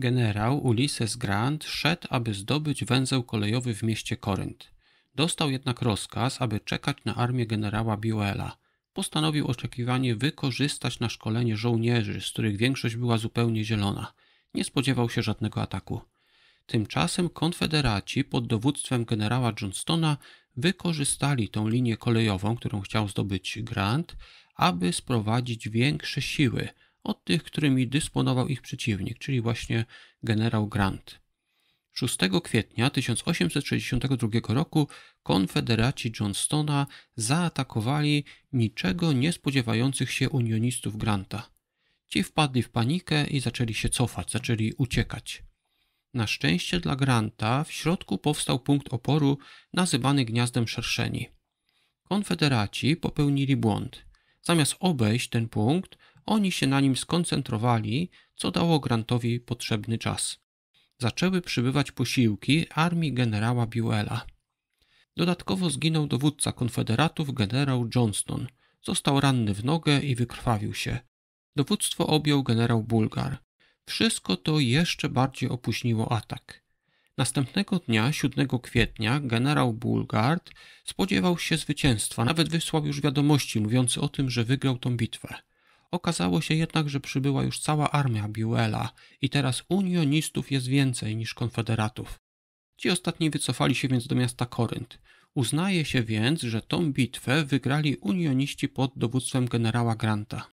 Generał Ulysses Grant szedł, aby zdobyć węzeł kolejowy w mieście Korynt. Dostał jednak rozkaz, aby czekać na armię generała Buella. Postanowił oczekiwanie wykorzystać na szkolenie żołnierzy, z których większość była zupełnie zielona. Nie spodziewał się żadnego ataku. Tymczasem konfederaci pod dowództwem generała Johnstona wykorzystali tą linię kolejową, którą chciał zdobyć Grant, aby sprowadzić większe siły – od tych, którymi dysponował ich przeciwnik, czyli właśnie generał Grant. 6 kwietnia 1862 roku konfederaci Johnstona zaatakowali niczego niespodziewających się unionistów Granta. Ci wpadli w panikę i zaczęli się cofać, zaczęli uciekać. Na szczęście dla Granta w środku powstał punkt oporu nazywany gniazdem szerszeni. Konfederaci popełnili błąd. Zamiast obejść ten punkt, oni się na nim skoncentrowali, co dało Grantowi potrzebny czas. Zaczęły przybywać posiłki armii generała Buella. Dodatkowo zginął dowódca konfederatów generał Johnston. Został ranny w nogę i wykrwawił się. Dowództwo objął generał Bulgar. Wszystko to jeszcze bardziej opóźniło atak. Następnego dnia, 7 kwietnia, generał Bulgard spodziewał się zwycięstwa, nawet wysłał już wiadomości mówiące o tym, że wygrał tę bitwę. Okazało się jednak, że przybyła już cała armia Buella i teraz unionistów jest więcej niż konfederatów. Ci ostatni wycofali się więc do miasta Korynt. Uznaje się więc, że tą bitwę wygrali unioniści pod dowództwem generała Granta.